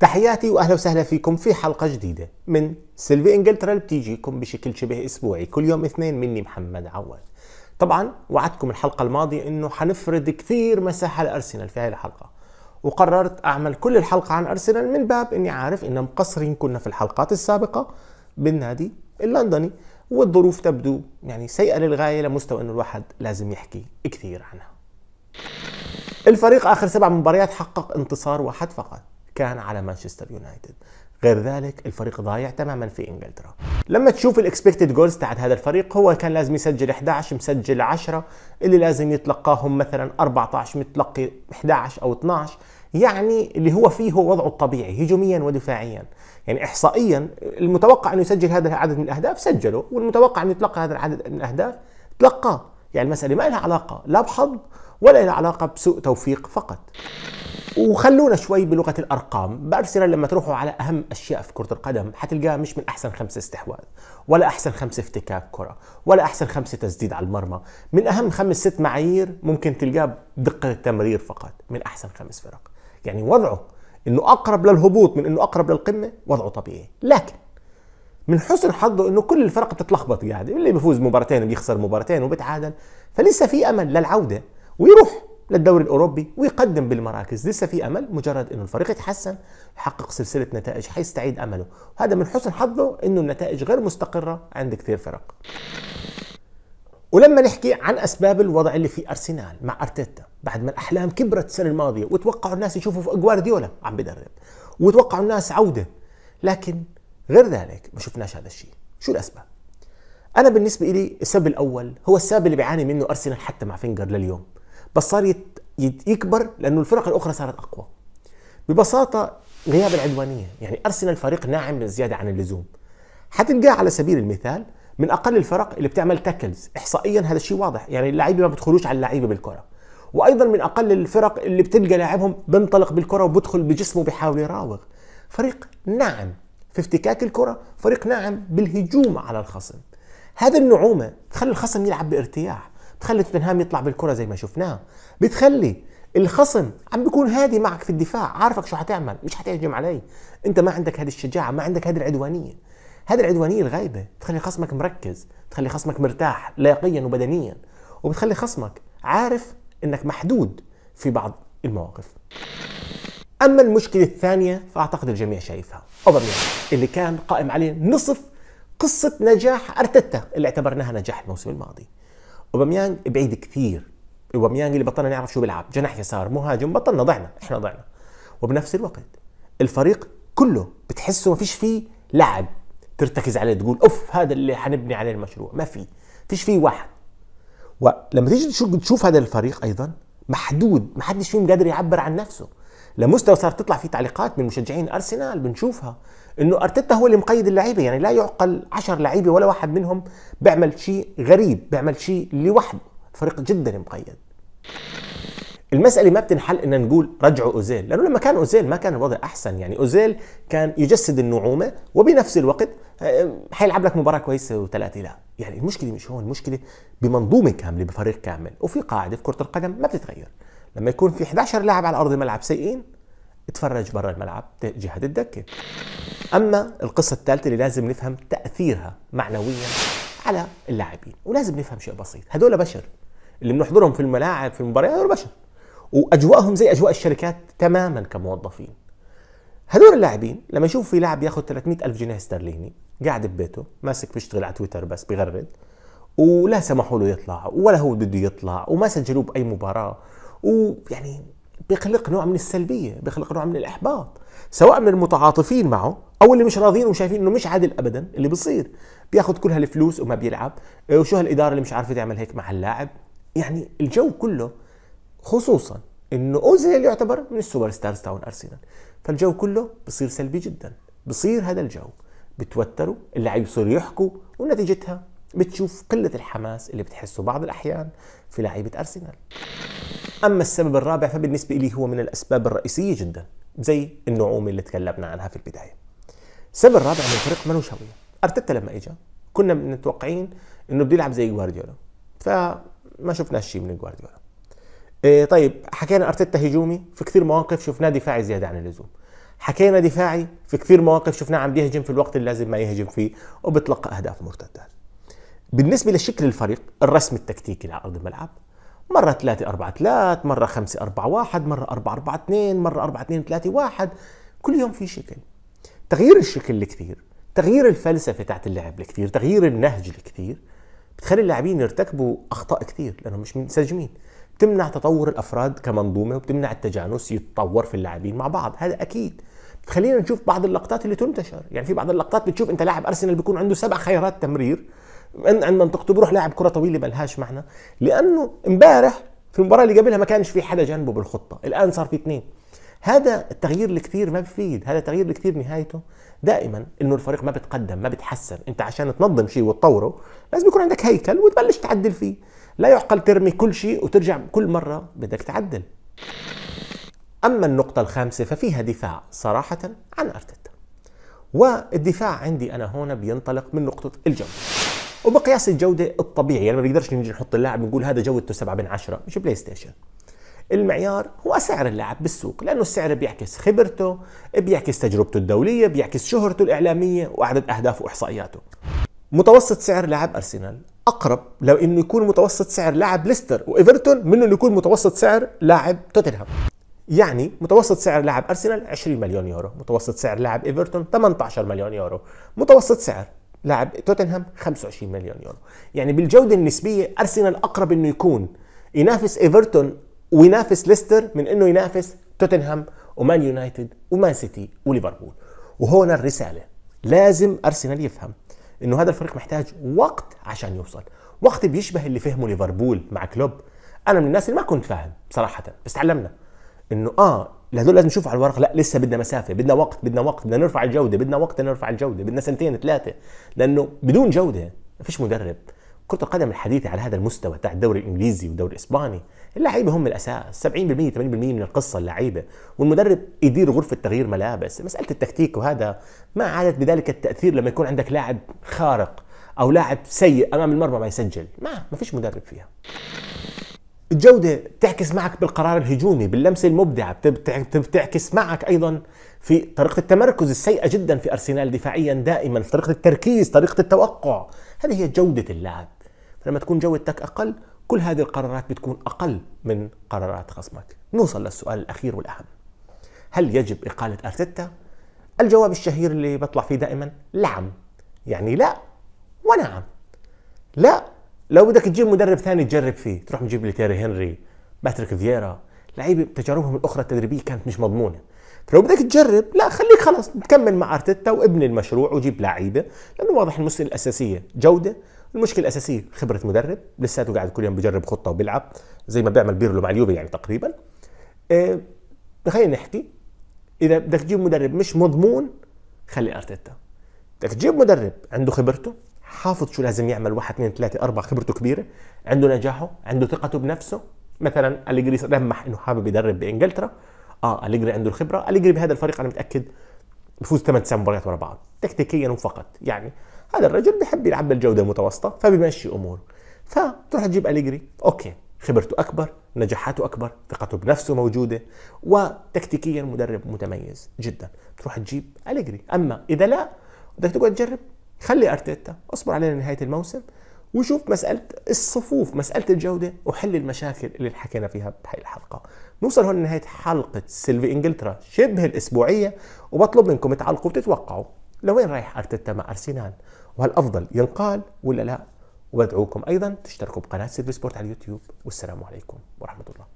تحياتي واهلا وسهلا فيكم في حلقه جديده من سيلفي انجلترا اللي بتيجيكم بشكل شبه اسبوعي كل يوم اثنين مني محمد عواد. طبعا وعدتكم الحلقه الماضيه انه حنفرد كثير مساحه لارسنال في هذه الحلقه وقررت اعمل كل الحلقه عن ارسنال من باب اني عارف ان مقصرين كنا في الحلقات السابقه بالنادي اللندني والظروف تبدو يعني سيئه للغايه لمستوى انه الواحد لازم يحكي كثير عنها. الفريق اخر سبع مباريات حقق انتصار واحد فقط كان على مانشستر يونايتد غير ذلك الفريق ضايع تماما في انجلترا لما تشوف الاكسبكتد جولز تاعت هذا الفريق هو كان لازم يسجل 11 مسجل 10 اللي لازم يتلقاهم مثلا 14 متلقي 11 او 12 يعني اللي هو فيه هو وضعه الطبيعي هجوميا ودفاعيا يعني احصائيا المتوقع انه يسجل هذا العدد من الاهداف سجله والمتوقع انه يتلقى هذا العدد من الاهداف تلقاه يعني المساله ما لها علاقه لا بحظ ولا لها علاقه بسوء توفيق فقط وخلونا شوي بلغه الارقام بارسنال لما تروحوا على اهم اشياء في كره القدم حتلقاها مش من احسن خمسه استحواذ ولا احسن خمسه افتكاك كره ولا احسن خمسه تسديد على المرمى من اهم خمس ست معايير ممكن تلقاه بدقه التمرير فقط من احسن خمس فرق يعني وضعه انه اقرب للهبوط من انه اقرب للقمه وضعه طبيعي لكن من حسن حظه انه كل الفرق بتتلخبط قاعده اللي بيفوز مباراتين بيخسر مباراتين وبتعادل فلسه في امل للعوده ويروح للدوري الاوروبي ويقدم بالمراكز لسه في امل مجرد انه الفريق يتحسن يحقق سلسله نتائج حيستعيد امله وهذا من حسن حظه انه النتائج غير مستقره عند كثير فرق ولما نحكي عن اسباب الوضع اللي في ارسنال مع ارتيتا بعد ما الاحلام كبرت السنه الماضيه وتوقعوا الناس يشوفوا في جوارديولا عم بدرب وتوقعوا الناس عوده لكن غير ذلك ما شفناش هذا الشيء شو الاسباب انا بالنسبه لي السبب الاول هو السبب اللي بيعاني منه ارسنال حتى مع فينجر لليوم بس صار يكبر لانه الفرق الاخرى صارت اقوى ببساطه غياب العدوانيه يعني ارسنال فريق ناعم زياده عن اللزوم حتلقاه على سبيل المثال من اقل الفرق اللي بتعمل تاكلز احصائيا هذا الشيء واضح يعني اللعيبه ما بيدخلوش على اللعيبه بالكره وايضا من اقل الفرق اللي بتلقى لاعبهم بنطلق بالكره وبدخل بجسمه بيحاول يراوغ فريق ناعم في افتكاك الكره فريق ناعم بالهجوم على الخصم هذا النعومه تخلي الخصم يلعب بارتياح بتخلي توتنهام يطلع بالكره زي ما شفناها بتخلي الخصم عم بيكون هادي معك في الدفاع عارفك شو حتعمل مش حتهجم علي انت ما عندك هذه الشجاعه ما عندك هذه العدوانيه هذه العدوانيه الغايبه بتخلي خصمك مركز بتخلي خصمك مرتاح لياقيا وبدنيا وبتخلي خصمك عارف انك محدود في بعض المواقف اما المشكله الثانيه فاعتقد الجميع شايفها اوباميانج اللي كان قائم عليه نصف قصه نجاح ارتيتا اللي اعتبرناها نجاح الموسم الماضي اوباميانج بعيد كثير اوباميانج اللي بطلنا نعرف شو بيلعب جناح يسار مهاجم بطلنا ضعنا احنا ضعنا وبنفس الوقت الفريق كله بتحسه ما فيش فيه لاعب ترتكز عليه تقول اوف هذا اللي حنبني عليه المشروع ما في فيش فيه واحد ولما تيجي تشوف هذا الفريق ايضا محدود ما حدش فيهم قادر يعبر عن نفسه لمستوى صارت تطلع فيه تعليقات من مشجعين ارسنال بنشوفها انه ارتيتا هو اللي مقيد اللعيبه يعني لا يعقل 10 لعيبه ولا واحد منهم بيعمل شيء غريب بيعمل شيء لوحده فريق جدا مقيد المسألة ما بتنحل إن نقول رجعوا أوزيل لأنه لما كان أوزيل ما كان الوضع أحسن يعني أوزيل كان يجسد النعومة وبنفس الوقت آه، حيلعب لك مباراة كويسة وثلاثة لا يعني المشكلة مش هون المشكلة بمنظومة كاملة بفريق كامل وفي قاعدة في كرة القدم ما بتتغير لما يكون في 11 لاعب على ارض الملعب سيئين اتفرج برا الملعب جهه الدكه اما القصه الثالثه اللي لازم نفهم تاثيرها معنويا على اللاعبين ولازم نفهم شيء بسيط هدول بشر اللي بنحضرهم في الملاعب في المباريات هدول بشر واجواءهم زي اجواء الشركات تماما كموظفين هدول اللاعبين لما يشوفوا في لاعب ياخذ 300 ألف جنيه استرليني قاعد ببيته ماسك بيشتغل على تويتر بس بغرد ولا سمحوا له يطلع ولا هو بده يطلع وما سجلوه باي مباراه ويعني بيخلق نوع من السلبيه بيخلق نوع من الاحباط سواء من المتعاطفين معه او اللي مش راضيين وشايفين انه مش عادل ابدا اللي بصير بياخذ كل هالفلوس وما بيلعب آه، وشو هالاداره اللي مش عارفه تعمل هيك مع اللاعب يعني الجو كله خصوصا انه اوزيل يعتبر من السوبر ستارز تاون ارسنال فالجو كله بصير سلبي جدا بصير هذا الجو بتوتروا اللعيبه بصيروا يحكوا ونتيجتها بتشوف قله الحماس اللي بتحسه بعض الاحيان في لعيبه ارسنال أما السبب الرابع فبالنسبة لي هو من الأسباب الرئيسية جدا زي النعومة اللي تكلمنا عنها في البداية السبب الرابع من ما منوشوية أرتيتا لما إجا كنا متوقعين إنه بده يلعب زي جوارديولا فما شفنا شيء من جوارديولا إيه طيب حكينا أرتيتا هجومي في كثير مواقف شفناه دفاعي زيادة عن اللزوم حكينا دفاعي في كثير مواقف شفناه عم بيهجم في الوقت اللي لازم ما يهجم فيه وبتلقى أهداف مرتده. بالنسبة لشكل الفريق الرسم التكتيكي على أرض الملعب مرة 3 4 3 مرة 5 4 1 مرة 4 4 2 مرة 4 2 3 1 كل يوم في شكل تغيير الشكل الكثير تغيير الفلسفة تاعت اللعب الكثير تغيير النهج الكثير بتخلي اللاعبين يرتكبوا أخطاء كثير لأنهم مش منسجمين بتمنع تطور الأفراد كمنظومة وبتمنع التجانس يتطور في اللاعبين مع بعض هذا أكيد بتخلينا نشوف بعض اللقطات اللي تنتشر يعني في بعض اللقطات بتشوف انت لاعب ارسنال بيكون عنده سبع خيارات تمرير عند منطقته بيروح لاعب كره طويله ملهاش معنى لانه امبارح في المباراه اللي قبلها ما كانش في حدا جنبه بالخطه الان صار في اثنين هذا التغيير الكثير ما بفيد هذا التغيير اللي كثير نهايته دائما انه الفريق ما بتقدم ما بتحسن انت عشان تنظم شيء وتطوره لازم يكون عندك هيكل وتبلش تعدل فيه لا يعقل ترمي كل شيء وترجع كل مره بدك تعدل اما النقطه الخامسه ففيها دفاع صراحه عن ارتيتا والدفاع عندي انا هون بينطلق من نقطه الجمهور وبقياس الجوده الطبيعي يعني ما بنقدرش نجي نحط اللاعب نقول هذا جودته 7 من 10 مش بلاي ستيشن المعيار هو سعر اللاعب بالسوق لانه السعر بيعكس خبرته بيعكس تجربته الدوليه بيعكس شهرته الاعلاميه وعدد اهدافه واحصائياته متوسط سعر لاعب ارسنال اقرب لو انه يكون متوسط سعر لاعب ليستر وايفرتون من انه يكون متوسط سعر لاعب توتنهام يعني متوسط سعر لاعب ارسنال 20 مليون يورو متوسط سعر لاعب ايفرتون 18 مليون يورو متوسط سعر لاعب توتنهام 25 مليون يورو يعني بالجوده النسبيه ارسنال اقرب انه يكون ينافس ايفرتون وينافس ليستر من انه ينافس توتنهام ومان يونايتد ومان سيتي وليفربول وهون الرساله لازم ارسنال يفهم انه هذا الفريق محتاج وقت عشان يوصل وقت بيشبه اللي فهمه ليفربول مع كلوب انا من الناس اللي ما كنت فاهم صراحه بس تعلمنا انه اه هذول لازم نشوف على الورق لا لسه بدنا مسافه بدنا وقت بدنا وقت بدنا نرفع الجوده بدنا وقت نرفع الجوده بدنا سنتين ثلاثه لانه بدون جوده ما فيش مدرب كرة القدم الحديثة على هذا المستوى تاع الدوري الانجليزي والدوري الاسباني، اللعيبة هم الاساس، 70% 80% من القصة اللعيبة، والمدرب يدير غرفة تغيير ملابس، مسألة التكتيك وهذا ما عادت بذلك التأثير لما يكون عندك لاعب خارق او لاعب سيء امام المرمى ما يسجل، ما ما فيش مدرب فيها. الجودة بتعكس معك بالقرار الهجومي باللمسة المبدعة بتعكس معك أيضا في طريقة التمركز السيئة جدا في أرسنال دفاعيا دائما في طريقة التركيز طريقة التوقع هذه هي جودة اللاعب فلما تكون جودتك أقل كل هذه القرارات بتكون أقل من قرارات خصمك نوصل للسؤال الأخير والأهم هل يجب إقالة أرتيتا؟ الجواب الشهير اللي بطلع فيه دائما لعم يعني لا ونعم لا لو بدك تجيب مدرب ثاني تجرب فيه تروح تجيب لي تيري هنري باتريك فييرا لعيبه تجاربهم الاخرى التدريبيه كانت مش مضمونه فلو طيب بدك تجرب لا خليك خلص تكمل مع ارتيتا وابني المشروع وجيب لعيبه لانه واضح المشكله الاساسيه جوده المشكله الاساسيه خبره مدرب لساته قاعد كل يوم بجرب خطه وبيلعب زي ما بيعمل بيرلو مع اليوفي يعني تقريبا إيه خلينا نحكي اذا بدك تجيب مدرب مش مضمون خلي ارتيتا بدك تجيب مدرب عنده خبرته حافظ شو لازم يعمل واحد اثنين ثلاثة أربعة خبرته كبيرة عنده نجاحه عنده ثقته بنفسه مثلا أليجري لمح إنه حابب يدرب بإنجلترا اه أليجري عنده الخبرة أليجري بهذا الفريق أنا متأكد بفوز ثمان تسع مباريات ورا بعض تكتيكيا فقط يعني هذا الرجل بحب يلعب بالجودة المتوسطة فبمشي أموره فتروح تجيب أليجري أوكي خبرته أكبر نجاحاته أكبر ثقته بنفسه موجودة وتكتيكيا مدرب متميز جدا تروح تجيب أليجري أما إذا لا بدك تقعد تجرب خلي ارتيتا اصبر علينا نهايه الموسم وشوف مساله الصفوف مساله الجوده وحل المشاكل اللي حكينا فيها بهي الحلقه نوصل هون لنهايه حلقه سيلفي انجلترا شبه الاسبوعيه وبطلب منكم تعلقوا وتتوقعوا لوين رايح ارتيتا مع ارسنال وهل افضل ينقال ولا لا وبدعوكم ايضا تشتركوا بقناه سيلفي سبورت على اليوتيوب والسلام عليكم ورحمه الله